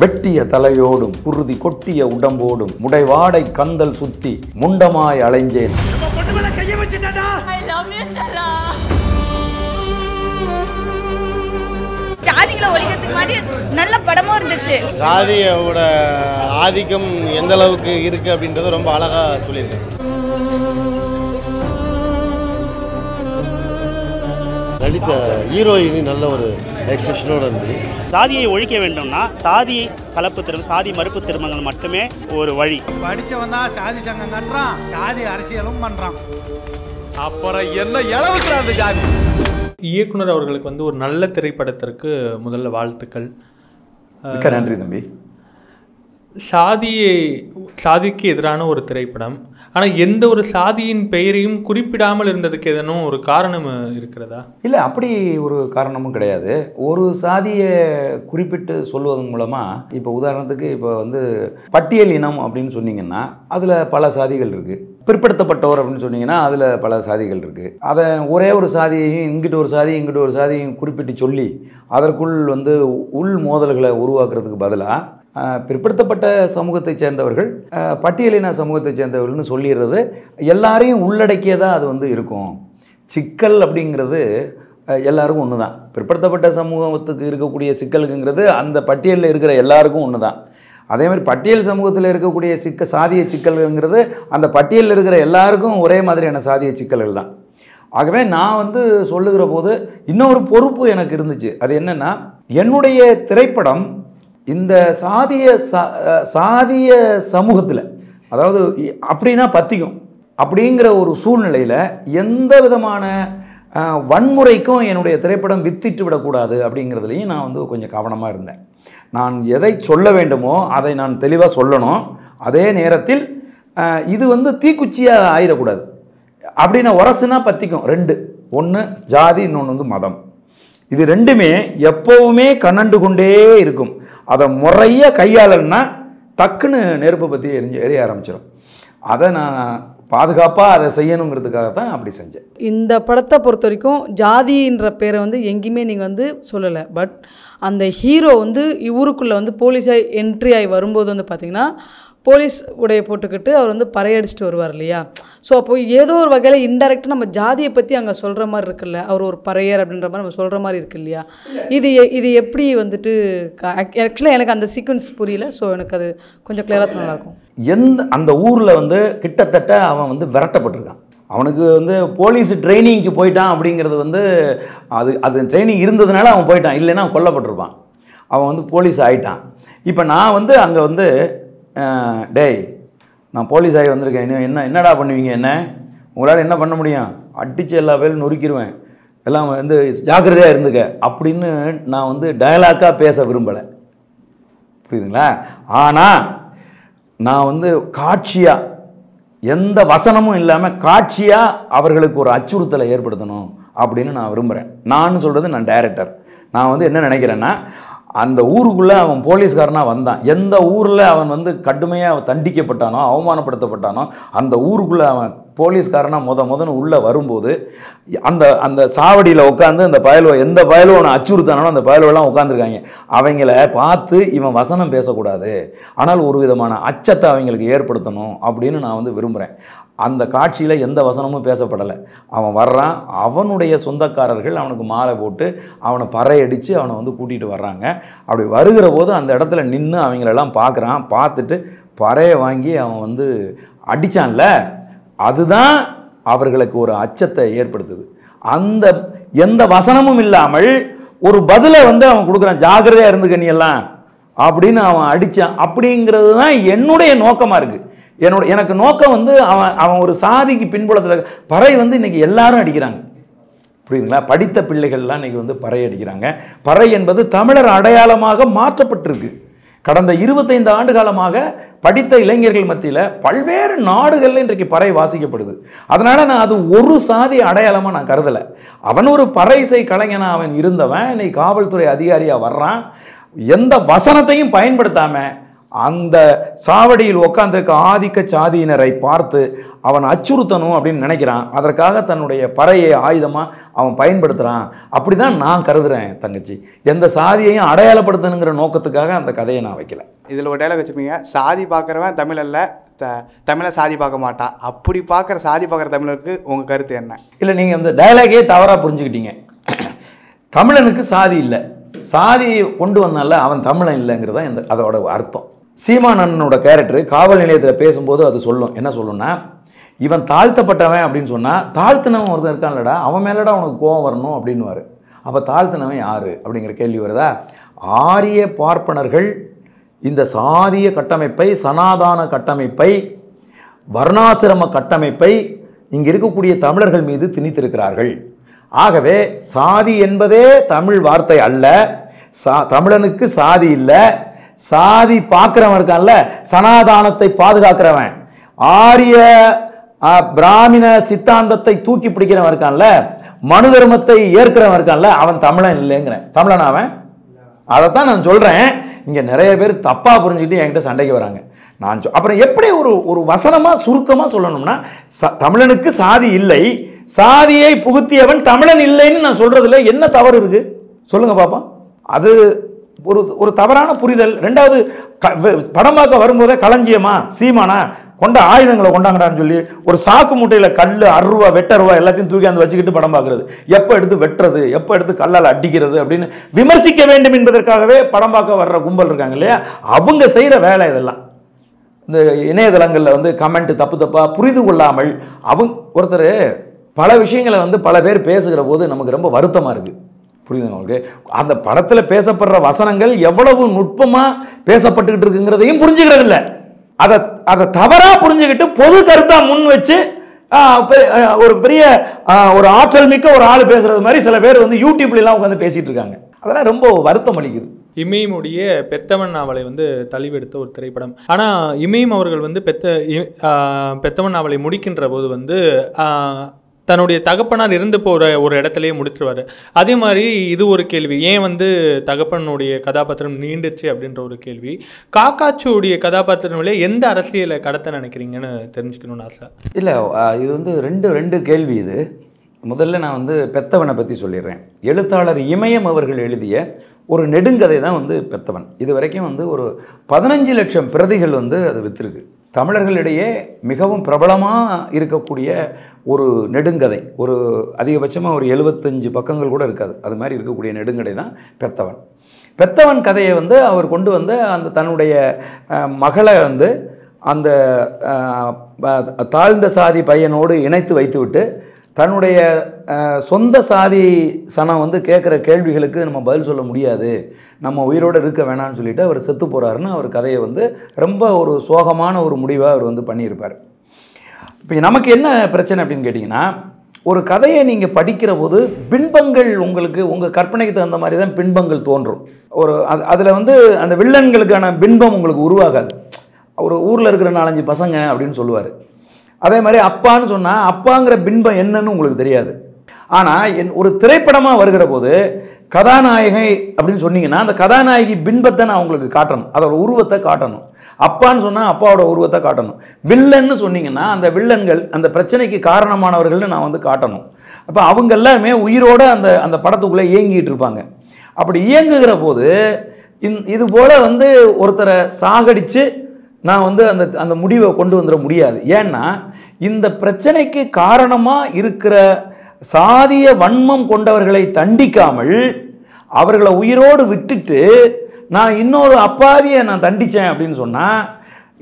வெட்டிய தலையோடும் குருதி கொட்டிய உடம்போடும் முடைவாடை கந்தல் சுத்தி முண்டமாய் அலைஞ்சேன் நல்ல படமும் இருந்துச்சு சாதியோட ஆதிக்கம் எந்த அளவுக்கு இருக்கு அப்படின்றது ரொம்ப அழகா சொல்லியிருக்கேன் நடித்த ஹீரோயினி நல்ல ஒரு எக்ஸ்பிரஷனோடு இருந்தது சாதியை ஒழிக்க வேண்டும்னா சாதி கலப்பு திரும்ப சாதி மறுப்பு திருமணங்கள் மட்டுமே ஒரு வழி படித்தவன் தான் சாதி சங்கம் கட்டுறான் சாதி அரசியலும் பண்ணுறான் அப்புறம் என்ன இளவுக்கு அந்த சாதி இயக்குனர் அவர்களுக்கு வந்து ஒரு நல்ல திரைப்படத்திற்கு முதல்ல வாழ்த்துக்கள் நன்றி தம்பி சாதியை சாதிக்கு எதிரான ஒரு திரைப்படம் ஆனால் எந்த ஒரு சாதியின் பெயரையும் குறிப்பிடாமல் இருந்ததுக்கு எதனும் ஒரு காரணம் இருக்கிறதா இல்லை அப்படி ஒரு காரணமும் கிடையாது ஒரு சாதியை குறிப்பிட்டு சொல்வதன் மூலமாக இப்போ உதாரணத்துக்கு இப்போ வந்து பட்டியல் இனம் அப்படின்னு சொன்னீங்கன்னா அதில் பல சாதிகள் இருக்குது பிற்படுத்தப்பட்டவர் அப்படின்னு சொன்னீங்கன்னா அதில் பல சாதிகள் இருக்குது அதை ஒரே ஒரு சாதியையும் இங்கிட்ட ஒரு சாதி இங்கிட்ட ஒரு சாதியும் குறிப்பிட்டு சொல்லி அதற்குள் வந்து உள் மோதல்களை உருவாக்குறதுக்கு பதிலாக பிற்படுத்தப்பட்ட சமூகத்தைச் சேர்ந்தவர்கள் பட்டியலின சமூகத்தைச் சேர்ந்தவர்கள்னு சொல்லிடுறது எல்லாரையும் உள்ளடக்கியதாக அது வந்து இருக்கும் சிக்கல் அப்படிங்கிறது எல்லாருக்கும் ஒன்று தான் பிற்படுத்தப்பட்ட சமூகத்துக்கு இருக்கக்கூடிய சிக்கலுங்கிறது அந்த பட்டியலில் இருக்கிற எல்லாருக்கும் ஒன்று தான் அதே மாதிரி பட்டியல் சமூகத்தில் இருக்கக்கூடிய சிக்க சாதிய சிக்கல்கள்ங்கிறது அந்த பட்டியலில் இருக்கிற எல்லாருக்கும் ஒரே மாதிரியான சாதிய சிக்கல்கள் தான் ஆகவே நான் வந்து சொல்லுகிற போது இன்னொரு பொறுப்பு எனக்கு இருந்துச்சு அது என்னென்னா என்னுடைய திரைப்படம் இந்த சாதிய சாதிய சமூகத்தில் அதாவது அப்படின்னா பத்திக்கும் அப்படிங்கிற ஒரு சூழ்நிலையில் எந்த விதமான வன்முறைக்கும் என்னுடைய திரைப்படம் வித்திட்டு விடக்கூடாது அப்படிங்கிறதுலையும் நான் வந்து கொஞ்சம் கவனமாக இருந்தேன் நான் எதை சொல்ல வேண்டுமோ அதை நான் தெளிவாக சொல்லணும் அதே நேரத்தில் இது வந்து தீக்குச்சியாக ஆயிடக்கூடாது அப்படின்னா உரசுனா பற்றிக்கும் ரெண்டு ஒன்று ஜாதி இன்னொன்று வந்து மதம் இது ரெண்டுமே எப்போவுமே கண்ணண்டு கொண்டே இருக்கும் அதை முறையாக கையாளன்னா டக்குன்னு நெருப்பை பற்றி எரிஞ்சு எரிய ஆரம்பிச்சிடும் அதை நான் பாதுகாப்பாக அதை செய்யணுங்கிறதுக்காக தான் அப்படி செஞ்சேன் இந்த படத்தை பொறுத்த வரைக்கும் ஜாதின்ற பேரை வந்து எங்கேயுமே நீங்கள் வந்து சொல்லலை பட் அந்த ஹீரோ வந்து இவருக்குள்ளே வந்து போலீஸாக என்ட்ரி ஆகி வரும்போது வந்து பார்த்திங்கன்னா போலீஸ் உடைய போட்டுக்கிட்டு அவர் வந்து பறையடிச்சிட்டு வருவார் இல்லையா ஸோ அப்போ ஏதோ ஒரு வகையில் இன்டெரக்டாக நம்ம ஜாதியை பற்றி அங்கே சொல்கிற மாதிரி இருக்குல்ல அவர் ஒரு பறையர் அப்படின்ற மாதிரி நம்ம சொல்கிற மாதிரி இருக்கு இல்லையா இது இது எப்படி வந்துட்டு ஆக்சுவலாக எனக்கு அந்த சீக்வன்ஸ் புரியல ஸோ எனக்கு அது கொஞ்சம் கிளியராக சொன்னா இருக்கும் எந்த அந்த ஊரில் வந்து கிட்டத்தட்ட அவன் வந்து விரட்டப்பட்டிருக்கான் அவனுக்கு வந்து போலீஸ் ட்ரைனிங்க்கு போயிட்டான் அப்படிங்கிறது வந்து அது அது ட்ரைனிங் இருந்ததுனால அவன் போயிட்டான் இல்லைன்னா அவன் கொல்லப்பட்டிருப்பான் அவன் வந்து போலீஸ் ஆயிட்டான் இப்போ நான் வந்து அங்கே வந்து டேய் நான் போலீஸ் ஆகி வந்திருக்கேன் என்ன என்னடா பண்ணுவீங்க என்ன உங்களால் என்ன பண்ண முடியும் அடித்து எல்லா பேரும் நொறுக்கிடுவேன் எல்லாம் வந்து ஜாக்கிரதையாக இருந்துக்க அப்படின்னு நான் வந்து டயலாக்காக பேச விரும்பலை புரியுதுங்களா ஆனால் நான் வந்து காட்சியாக எந்த வசனமும் இல்லாமல் காட்சியாக அவர்களுக்கு ஒரு அச்சுறுத்தலை ஏற்படுத்தணும் அப்படின்னு நான் விரும்புகிறேன் நான் சொல்கிறது நான் டைரக்டர் நான் வந்து என்ன நினைக்கிறேன்னா அந்த ஊருக்குள்ளே அவன் போலீஸ்காரனாக வந்தான் எந்த ஊரில் அவன் வந்து கடுமையாக தண்டிக்கப்பட்டானோ அவமானப்படுத்தப்பட்டானோ அந்த ஊருக்குள்ளே அவன் போலீஸ்காரனாக முத முதன்னு உள்ளே வரும்போது அந்த அந்த சாவடியில் உட்காந்து அந்த பயலுவை எந்த பயலுவை அவனை அச்சுறுத்தானோ அந்த பயலுவெல்லாம் உட்காந்துருக்காங்க அவங்கள பார்த்து இவன் வசனம் பேசக்கூடாது ஆனால் ஒரு விதமான அச்சத்தை அவங்களுக்கு ஏற்படுத்தணும் அப்படின்னு நான் வந்து விரும்புகிறேன் அந்த காட்சியில் எந்த வசனமும் பேசப்படலை அவன் வர்றான் அவனுடைய சொந்தக்காரர்கள் அவனுக்கு மாலை போட்டு அவனை பறையடித்து அவனை வந்து கூட்டிகிட்டு வர்றாங்க அப்படி வருகிற போது அந்த இடத்துல நின்று அவங்களெல்லாம் பார்க்குறான் பார்த்துட்டு பறையை வாங்கி அவன் வந்து அடித்தான்ல அதுதான் அவர்களுக்கு ஒரு அச்சத்தை ஏற்படுத்துது அந்த எந்த வசனமும் இல்லாமல் ஒரு பதிலை வந்து அவன் கொடுக்குறான் ஜாகிரதையாக இருந்துக்க நீ எல்லாம் அப்படின்னு அவன் அடித்தான் அப்படிங்கிறது தான் என்னுடைய நோக்கமாக இருக்குது என்னோட எனக்கு நோக்கம் வந்து அவன் அவன் ஒரு சாதிக்கு பின்புலத்தில் பறை வந்து இன்றைக்கி எல்லாரும் அடிக்கிறாங்க புரியுதுங்களா படித்த பிள்ளைகள்லாம் இன்றைக்கி வந்து பறை அடிக்கிறாங்க பறை என்பது தமிழர் அடையாளமாக மாற்றப்பட்டிருக்கு கடந்த இருபத்தைந்து ஆண்டு காலமாக படித்த இளைஞர்கள் மத்தியில் பல்வேறு நாடுகளில் இன்றைக்கு பறை வாசிக்கப்படுது அதனால் நான் அது ஒரு சாதி அடையாளமாக நான் கருதலை அவன் ஒரு பறை இசை கலைஞனாக அவன் இருந்தவன் இன்னைக்கு காவல்துறை அதிகாரியாக வர்றான் எந்த வசனத்தையும் பயன்படுத்தாமல் அந்த சாவடியில் உட்காந்துருக்க ஆதிக்க சாதியினரை பார்த்து அவன் அச்சுறுத்தணும் அப்படின்னு நினைக்கிறான் அதற்காக தன்னுடைய பறையை ஆயுதமாக அவன் பயன்படுத்துகிறான் அப்படி தான் நான் கருதுகிறேன் தங்கச்சி எந்த சாதியையும் அடையாளப்படுத்தணுங்கிற நோக்கத்துக்காக அந்த கதையை நான் வைக்கல இதில் ஒரு டேலாக் வச்சுருப்பீங்க சாதி பார்க்குறவன் தமிழ் அல்ல த தமிழை சாதி பார்க்க மாட்டான் அப்படி பார்க்குற சாதி பார்க்குற தமிழருக்கு உங்கள் கருத்து என்ன இல்லை நீங்கள் அந்த டைலாகே தவறாக புரிஞ்சுக்கிட்டீங்க தமிழனுக்கு சாதி இல்லை சாதி கொண்டு வந்தால அவன் தமிழன் இல்லைங்கிறதான் இந்த அதோட அர்த்தம் சீமான் கேரக்டர் காவல் நிலையத்தில் பேசும்போது அது சொல்லும் என்ன சொல்லும்னா இவன் தாழ்த்தப்பட்டவன் அப்படின்னு சொன்னால் தாழ்த்தினவன் ஒருத்தன் இருக்கான்லடா அவன் மேலடா உனக்கு கோவம் வரணும் அப்படின்வாரு அப்போ தாழ்த்தினவன் யார் அப்படிங்கிற கேள்வி வருதா ஆரிய பார்ப்பனர்கள் இந்த சாதிய கட்டமைப்பை சனாதான கட்டமைப்பை வர்ணாசிரம கட்டமைப்பை இங்கே இருக்கக்கூடிய தமிழர்கள் மீது திணித்திருக்கிறார்கள் ஆகவே சாதி என்பதே தமிழ் வார்த்தை அல்ல சா தமிழனுக்கு சாதி இல்லை சாதி பார்க்குறவன் இருக்கான்ல சனாதானத்தை பாதுகாக்கிறவன் ஆரிய பிராமண சித்தாந்தத்தை தூக்கி பிடிக்கிறவன் இருக்கான்ல மனு தர்மத்தை ஏற்கிறவன் இருக்கான்ல அவன் தமிழன் இல்லைங்கிறேன் தமிழன் அவன் அதைத்தான் நான் சொல்கிறேன் இங்கே நிறைய பேர் தப்பாக புரிஞ்சுக்கிட்டு என்கிட்ட சண்டைக்கு வராங்க நான் அப்புறம் எப்படி ஒரு ஒரு வசனமாக சுருக்கமாக சொல்லணும்னா ச தமிழனுக்கு சாதி இல்லை சாதியை புகுத்தியவன் தமிழன் இல்லைன்னு நான் சொல்கிறதுல என்ன தவறு இருக்குது சொல்லுங்கள் பாப்பா அது ஒரு ஒரு தவறான புரிதல் ரெண்டாவது படமாக்க வரும்போதே களஞ்சியமா சீமானா கொண்ட ஆயுதங்களை கொண்டாங்கடான்னு சொல்லி ஒரு சாக்கு மூட்டையில் கல் அருவா வெட்டருவா எல்லாத்தையும் தூக்கி அந்த வச்சுக்கிட்டு படம் பார்க்குறது எப்போ எடுத்து வெட்டுறது எப்போ எடுத்து கல்லால் அடிக்கிறது அப்படின்னு விமர்சிக்க வேண்டும் என்பதற்காகவே படம் பார்க்க வர்ற கும்பல் இருக்காங்க இல்லையா அவங்க செய்கிற வேலை இதெல்லாம் இந்த இணையதளங்களில் வந்து கமெண்ட் தப்பு தப்பாக புரிந்து கொள்ளாமல் அவங்க ஒருத்தர் பல விஷயங்களை வந்து பல பேர் பேசுகிற போது நமக்கு ரொம்ப வருத்தமாக இருக்குது புரியுது உங்களுக்கு அந்த படத்தில் பேசப்படுற வசனங்கள் எவ்வளவு நுட்பமாக பேசப்பட்டுக்கிட்டு இருக்குங்கிறதையும் புரிஞ்சுக்கிறது இல்லை அதை அதை தவறாக புரிஞ்சுக்கிட்டு பொது கருத்தாக முன் வச்சு ஒரு பெரிய ஒரு ஆற்றல் மிக்க ஒரு ஆள் பேசுகிறது மாதிரி சில பேர் வந்து யூடியூப்லாம் உட்காந்து பேசிகிட்டு இருக்காங்க அதெல்லாம் ரொம்ப வருத்தம் அளிக்குது இமயமுடைய பெத்தவன் நாவலை வந்து தழுவெடுத்த ஒரு திரைப்படம் ஆனால் இமயம் அவர்கள் வந்து பெத்த பெத்தவன் நாவலை முடிக்கின்ற போது வந்து தன்னுடைய தகப்பனார் இருந்து போகிற ஒரு இடத்துலையே முடித்துருவார் அதே மாதிரி இது ஒரு கேள்வி ஏன் வந்து தகப்பனுடைய கதாபாத்திரம் நீண்டுச்சு அப்படின்ற ஒரு கேள்வி காக்காச்சியுடைய கதாபாத்திரங்களே எந்த அரசியலை கடத்த நினைக்கிறீங்கன்னு தெரிஞ்சுக்கணும்னு ஆசை இல்லை இது வந்து ரெண்டு ரெண்டு கேள்வி இது முதல்ல நான் வந்து பெத்தவனை பற்றி சொல்லிடுறேன் எழுத்தாளர் இமயம் அவர்கள் எழுதிய ஒரு நெடுங்கதை தான் வந்து பெத்தவன் இது வரைக்கும் வந்து ஒரு பதினஞ்சு லட்சம் பிரதிகள் வந்து அது விற்றுருக்கு தமிழர்களிடையே மிகவும் பிரபலமாக இருக்கக்கூடிய ஒரு நெடுங்கதை ஒரு அதிகபட்சமாக ஒரு எழுபத்தஞ்சு பக்கங்கள் கூட இருக்காது அது மாதிரி இருக்கக்கூடிய நெடுங்கதை தான் பெத்தவன் பெத்தவன் கதையை வந்து அவர் கொண்டு வந்து அந்த தன்னுடைய மகளை வந்து அந்த தாழ்ந்த சாதி பையனோடு இணைத்து வைத்துவிட்டு தன்னுடைய சொந்த சாதி சனம் வந்து கேட்குற கேள்விகளுக்கு நம்ம பதில் சொல்ல முடியாது நம்ம உயிரோடு இருக்க வேணாம்னு சொல்லிட்டு அவர் செத்து போகிறாருன்னு அவர் கதையை வந்து ரொம்ப ஒரு சோகமான ஒரு முடிவாக அவர் வந்து பண்ணியிருப்பார் இப்போ நமக்கு என்ன பிரச்சனை அப்படின்னு கேட்டிங்கன்னா ஒரு கதையை நீங்கள் படிக்கிற போது பின்பங்கள் உங்களுக்கு உங்கள் கற்பனைக்கு தகுந்த மாதிரி தான் பின்பங்கள் தோன்றும் ஒரு அது அதில் வந்து அந்த வில்லன்களுக்கான பின்பம் உங்களுக்கு உருவாகாது ஒரு ஊரில் இருக்கிற நாலஞ்சு பசங்க அப்படின்னு சொல்லுவார் அதே மாதிரி அப்பான்னு சொன்னால் அப்பாங்கிற பின்பம் என்னன்னு உங்களுக்கு தெரியாது ஆனால் என் ஒரு திரைப்படமாக வருகிற போது கதாநாயகை அப்படின்னு சொன்னீங்கன்னா அந்த கதாநாயகி பின்பத்தை நான் உங்களுக்கு காட்டணும் அதோட உருவத்தை காட்டணும் அப்பான்னு சொன்னால் அப்பாவோட உருவத்தை காட்டணும் வில்லன்னு சொன்னீங்கன்னா அந்த வில்லன்கள் அந்த பிரச்சனைக்கு காரணமானவர்கள்னு நான் வந்து காட்டணும் அப்போ அவங்க எல்லாருமே உயிரோடு அந்த அந்த படத்துக்குள்ளே இயங்கிட்டு இருப்பாங்க அப்படி இயங்குகிற போது இது போல் வந்து ஒருத்தரை சாகடித்து நான் வந்து அந்த அந்த முடிவை கொண்டு வந்துட முடியாது ஏன்னா இந்த பிரச்சனைக்கு காரணமாக இருக்கிற சாதிய வன்மம் கொண்டவர்களை தண்டிக்காமல் அவர்களை உயிரோடு விட்டுட்டு நான் இன்னொரு அப்பாவியை நான் தண்டித்தேன் அப்படின்னு சொன்னால்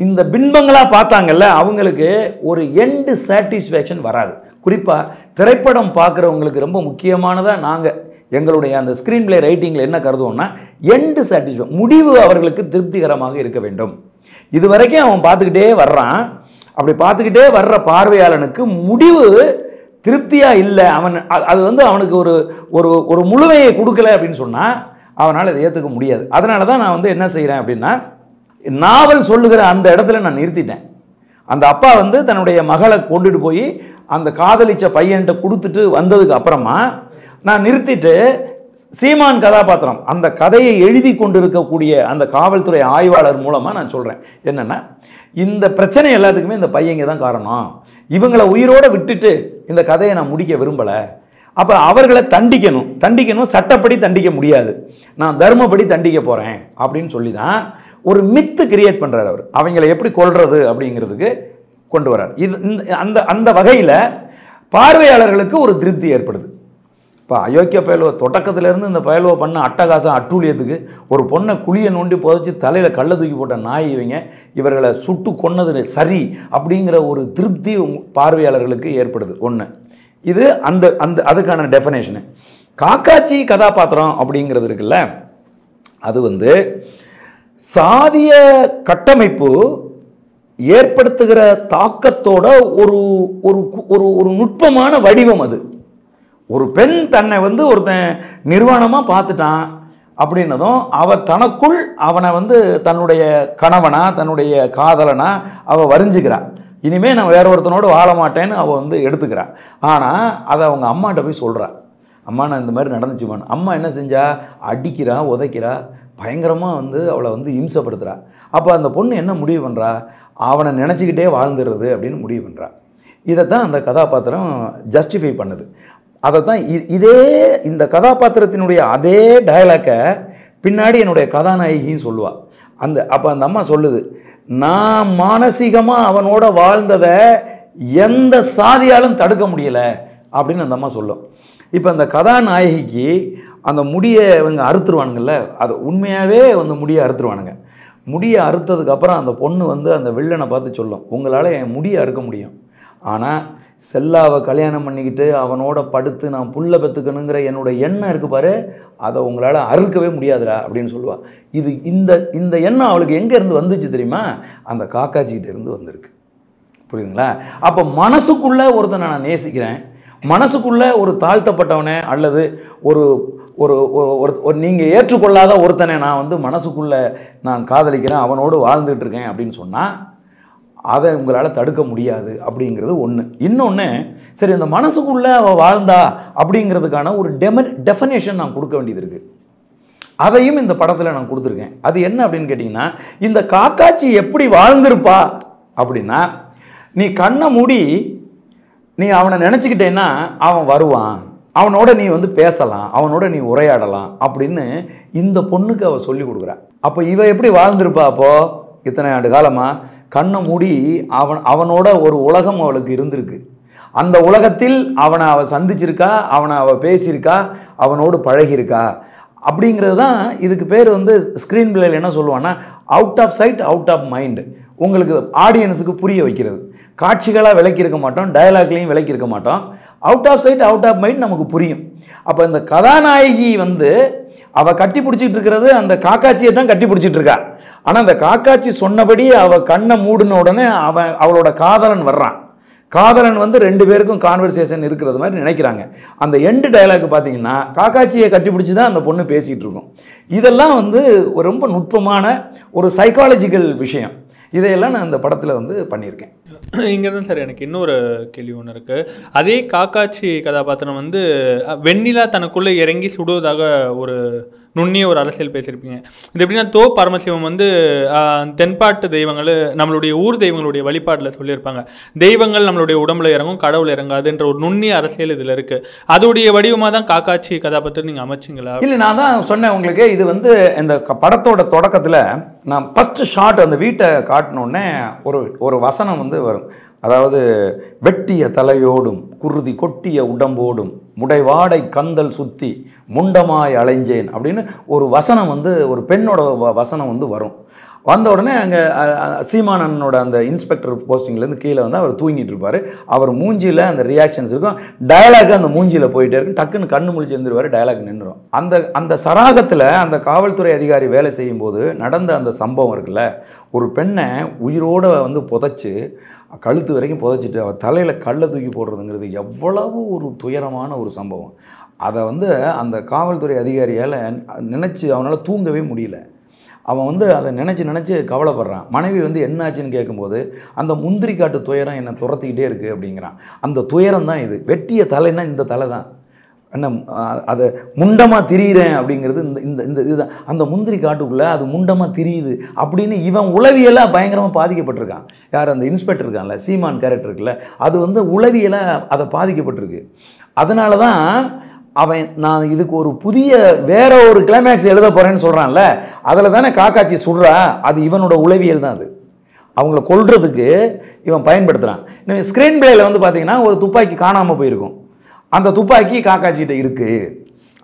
இந்த பின்பங்களாக பார்த்தாங்கல்ல அவங்களுக்கு ஒரு எண்டு சாட்டிஸ்ஃபேக்ஷன் வராது குறிப்பாக திரைப்படம் பார்க்குறவங்களுக்கு ரொம்ப முக்கியமானதாக நாங்கள் எங்களுடைய அந்த ஸ்க்ரீன் பிளே ரைட்டிங்கில் என்ன கருதுவோம்னா எண்டு சாட்டிஸ்ஃபை முடிவு அவர்களுக்கு திருப்திகரமாக இருக்க வேண்டும் இது வரைக்கும் அவன் பார்த்துக்கிட்டே வர்றான் அப்படி பார்த்துக்கிட்டே வர்ற பார்வையாளனுக்கு முடிவு திருப்தியாக இல்லை அவன் அது வந்து அவனுக்கு ஒரு ஒரு ஒரு முழுமையை கொடுக்கல அப்படின்னு சொன்னால் அவனால் அதை ஏற்றுக்க முடியாது அதனால தான் நான் வந்து என்ன செய்கிறேன் அப்படின்னா நாவல் சொல்லுகிற அந்த இடத்துல நான் நிறுத்திட்டேன் அந்த அப்பா வந்து தன்னுடைய மகளை கொண்டுட்டு போய் அந்த காதலிச்ச பையன்கிட்ட கொடுத்துட்டு வந்ததுக்கு அப்புறமா நான் நிறுத்திட்டு சீமான் கதாபாத்திரம் அந்த கதையை எழுதி கொண்டிருக்கக்கூடிய அந்த காவல்துறை ஆய்வாளர் மூலமாக நான் சொல்கிறேன் என்னென்னா இந்த பிரச்சனை எல்லாத்துக்குமே இந்த பையங்க தான் காரணம் இவங்களை உயிரோடு விட்டுட்டு இந்த கதையை நான் முடிக்க விரும்பலை அப்போ அவர்களை தண்டிக்கணும் தண்டிக்கணும் சட்டப்படி தண்டிக்க முடியாது நான் தர்மப்படி தண்டிக்க போகிறேன் அப்படின்னு சொல்லி தான் ஒரு மித்து கிரியேட் பண்ணுறார் அவர் அவங்கள எப்படி கொள்வது அப்படிங்கிறதுக்கு கொண்டு வரார் இது அந்த அந்த வகையில் பார்வையாளர்களுக்கு ஒரு திருப்தி ஏற்படுது இப்போ அயோக்கிய பயலுவ தொடக்கத்துலேருந்து இந்த பயலுவ பண்ண அட்டகாசம் அட்டூழியத்துக்கு ஒரு பொண்ணை குழியை நோண்டி புதைச்சி தலையில் கள்ள தூக்கி போட்ட நாய் இவங்க இவர்களை சுட்டு கொன்னது சரி அப்படிங்கிற ஒரு திருப்தி பார்வையாளர்களுக்கு ஏற்படுது ஒன்று இது அந்த அந்த அதுக்கான டெஃபனேஷனு காக்காச்சி கதாபாத்திரம் அப்படிங்கிறது இருக்குல்ல அது வந்து சாதிய கட்டமைப்பு ஏற்படுத்துகிற தாக்கத்தோட ஒரு ஒரு ஒரு நுட்பமான வடிவம் அது ஒரு பெண் தன்னை வந்து ஒருத்தன் நிர்வாணமாக பார்த்துட்டான் அப்படின்னதும் அவள் தனக்குள் அவனை வந்து தன்னுடைய கணவனா தன்னுடைய காதலனா அவள் வரிஞ்சுக்கிறான் இனிமேல் நான் வேற ஒருத்தனோடு வாழ மாட்டேன்னு அவள் வந்து எடுத்துக்கிறான் ஆனால் அதை அவங்க அம்மாட்ட போய் சொல்கிறான் அம்மா நான் இந்த மாதிரி நடந்துச்சுமான் அம்மா என்ன செஞ்சா அடிக்கிறா உதைக்கிறா பயங்கரமாக வந்து அவளை வந்து இம்சப்படுத்துகிறா அப்போ அந்த பொண்ணு என்ன முடிவு பண்ணுறா அவனை நினச்சிக்கிட்டே வாழ்ந்துடுறது அப்படின்னு முடிவு பண்ணுறா இதைத்தான் அந்த கதாபாத்திரம் ஜஸ்டிஃபை பண்ணுது அதை தான் இதே இந்த கதாபாத்திரத்தினுடைய அதே டயலாக்கை பின்னாடி என்னுடைய கதாநாயகின்னு சொல்லுவாள் அந்த அப்போ அந்த அம்மா சொல்லுது நான் மானசீகமாக அவனோட வாழ்ந்ததை எந்த சாதியாலும் தடுக்க முடியலை அப்படின்னு அந்த அம்மா சொல்லும் இப்போ அந்த கதாநாயகிக்கு அந்த முடியை இவங்க அறுத்துருவானுங்கள்ல அது உண்மையாகவே வந்து முடியை அறுத்துருவானுங்க முடியை அறுத்ததுக்கப்புறம் அந்த பொண்ணு வந்து அந்த வில்லனை பார்த்து சொல்லும் உங்களால் என் முடியை அறுக்க முடியும் ஆனால் செல்லாவை கல்யாணம் பண்ணிக்கிட்டு அவனோட படுத்து நான் புல்லை பெற்றுக்கணுங்கிற என்னோடய எண்ணம் இருக்குது பாரு அதை உங்களால் அறுக்கவே முடியாதுடா அப்படின்னு சொல்லுவாள் இது இந்த இந்த எண்ணம் அவளுக்கு எங்கேருந்து வந்துச்சு தெரியுமா அந்த காக்காச்சிக்கிட்டேருந்து வந்திருக்கு புரியுதுங்களா அப்போ மனசுக்குள்ளே ஒருத்தனை நான் நேசிக்கிறேன் மனசுக்குள்ளே ஒரு தாழ்த்தப்பட்டவனை அல்லது ஒரு ஒரு ஒரு நீங்கள் ஏற்றுக்கொள்ளாத ஒருத்தனை நான் வந்து மனசுக்குள்ளே நான் காதலிக்கிறேன் அவனோடு வாழ்ந்துகிட்ருக்கேன் அப்படின்னு சொன்னால் அதை உங்களால் தடுக்க முடியாது அப்படிங்கிறது ஒன்று இன்னொன்று சரி இந்த மனசுக்குள்ளே அவள் வாழ்ந்தா அப்படிங்கிறதுக்கான ஒரு டெம டெஃபனேஷன் நான் கொடுக்க வேண்டியது இருக்குது அதையும் இந்த படத்தில் நான் கொடுத்துருக்கேன் அது என்ன அப்படின்னு கேட்டிங்கன்னா இந்த காக்காச்சி எப்படி வாழ்ந்திருப்பா அப்படின்னா நீ கண்ணை மூடி நீ அவனை நினச்சிக்கிட்டேன்னா அவன் வருவான் அவனோட நீ வந்து பேசலாம் அவனோட நீ உரையாடலாம் அப்படின்னு இந்த பொண்ணுக்கு அவள் சொல்லி கொடுக்குறா அப்போ இவ எப்படி வாழ்ந்திருப்பா அப்போது இத்தனை ஆண்டு காலமாக கண்ணை மூடி அவன் அவனோட ஒரு உலகம் அவளுக்கு இருந்திருக்கு அந்த உலகத்தில் அவனை அவள் சந்திச்சிருக்கா அவனை அவள் பேசியிருக்கா அவனோடு பழகியிருக்கா அப்படிங்கிறது தான் இதுக்கு பேர் வந்து ஸ்க்ரீன் பிளேயில் என்ன சொல்லுவான்னா out of sight out of mind உங்களுக்கு ஆடியன்ஸுக்கு புரிய வைக்கிறது காட்சிகளாக விளக்கியிருக்க மாட்டோம் டயலாக்லேயும் விளக்கியிருக்க மாட்டோம் out of sight out of mind நமக்கு புரியும் அப்போ இந்த கதாநாயகி வந்து அவள் கட்டி பிடிச்சிட்டு இருக்கிறது அந்த காக்காட்சியை தான் கட்டி பிடிச்சிட்டு இருக்கா ஆனால் அந்த காக்காச்சி சொன்னபடி அவள் கண்ணை மூடின உடனே அவன் அவளோட காதலன் வர்றான் காதலன் வந்து ரெண்டு பேருக்கும் கான்வர்சேஷன் இருக்கிறது மாதிரி நினைக்கிறாங்க அந்த எண்டு டைலாக் பார்த்தீங்கன்னா காக்காட்சியை கட்டிப்பிடிச்சி தான் அந்த பொண்ணு பேசிகிட்டு இருக்கும் இதெல்லாம் வந்து ஒரு ரொம்ப நுட்பமான ஒரு சைக்காலஜிக்கல் விஷயம் இதையெல்லாம் நான் அந்த படத்தில் வந்து பண்ணியிருக்கேன் இங்கே தான் சார் எனக்கு இன்னொரு கேள்வி ஒன்று இருக்குது அதே காக்காட்சி கதாபாத்திரம் வந்து வெண்ணிலா தனக்குள்ளே இறங்கி சுடுவதாக ஒரு நுண்ணிய ஒரு அரசியல் பேசியிருப்பீங்க இது எப்படின்னா தோ பரமசிவம் வந்து தென்பாட்டு தெய்வங்கள் நம்மளுடைய ஊர் தெய்வங்களுடைய வழிபாட்டில் சொல்லியிருப்பாங்க தெய்வங்கள் நம்மளுடைய உடம்புல இறங்கும் கடவுள் இறங்காதுன்ற ஒரு நுண்ணிய அரசியல் இதில் இருக்குது அதோடைய வடிவமாக தான் காக்காட்சி கதாபாத்திரம் நீங்கள் அமைச்சிங்களா இல்லை நான் தான் சொன்னேன் உங்களுக்கு இது வந்து இந்த படத்தோட தொடக்கத்தில் நான் ஃபஸ்ட்டு ஷார்ட் அந்த வீட்டை காட்டினோடனே ஒரு ஒரு வசனம் வந்து வரும் அதாவது வெட்டிய தலையோடும் குருதி கொட்டிய உடம்போடும் முடைவாடை கந்தல் சுற்றி முண்டமாய் அலைஞ்சேன் அப்படின்னு ஒரு வசனம் வந்து ஒரு பெண்ணோட வசனம் வந்து வரும் வந்த உடனே அங்கே சீமானனோட அந்த இன்ஸ்பெக்டர் போஸ்டிங்லேருந்து கீழே வந்து அவர் தூங்கிட்டு இருப்பார் அவர் மூஞ்சியில் அந்த ரியாக்ஷன்ஸ் இருக்கும் டயலாக் அந்த மூஞ்சியில் போயிட்டே இருக்கும் டக்குன்னு கண்ணு முழிச்சு எழுந்துருவார் டயலாக் நின்றுடும் அந்த அந்த சராகத்தில் அந்த காவல்துறை அதிகாரி வேலை செய்யும்போது நடந்த அந்த சம்பவம் இருக்குல்ல ஒரு பெண்ணை உயிரோடு வந்து புதைச்சி கழுத்து வரைக்கும் புதைச்சிட்டு அவள் தலையில் கல்லை தூக்கி போடுறதுங்கிறது எவ்வளவு ஒரு துயரமான ஒரு சம்பவம் அதை வந்து அந்த காவல்துறை அதிகாரியால் நினச்சி அவனால் தூங்கவே முடியல அவன் வந்து அதை நினச்சி நினச்சி கவலைப்படுறான் மனைவி வந்து என்னாச்சுன்னு கேட்கும்போது அந்த முந்திரி காட்டு துயரம் என்னை துரத்திக்கிட்டே இருக்குது அப்படிங்கிறான் அந்த துயரம் தான் இது வெட்டிய தலைன்னா இந்த தலை தான் என்ன அதை முண்டமாக திரியிறேன் அப்படிங்கிறது இந்த இந்த இந்த இதுதான் அந்த முந்திரி காட்டுக்குள்ளே அது முண்டமாக திரியுது அப்படின்னு இவன் உளவியலாக பயங்கரமாக பாதிக்கப்பட்டிருக்கான் யார் அந்த இன்ஸ்பெக்டர் இருக்கான்ல சீமான் கேரக்டர் இருக்குல்ல அது வந்து உளவியலாக அதை பாதிக்கப்பட்டிருக்கு அதனால தான் அவன் நான் இதுக்கு ஒரு புதிய வேற ஒரு கிளைமேக்ஸ் எழுத போகிறேன்னு சொல்கிறான்ல அதில் தானே காக்காச்சி சுடுறா அது இவனோட உளவியல் தான் அது அவங்கள கொல்றதுக்கு இவன் பயன்படுத்துகிறான் ஸ்க்ரீன் பிளேயில் வந்து பார்த்தீங்கன்னா ஒரு துப்பாக்கி காணாமல் போயிருக்கும் அந்த துப்பாக்கி காக்காச்சிகிட்ட இருக்குது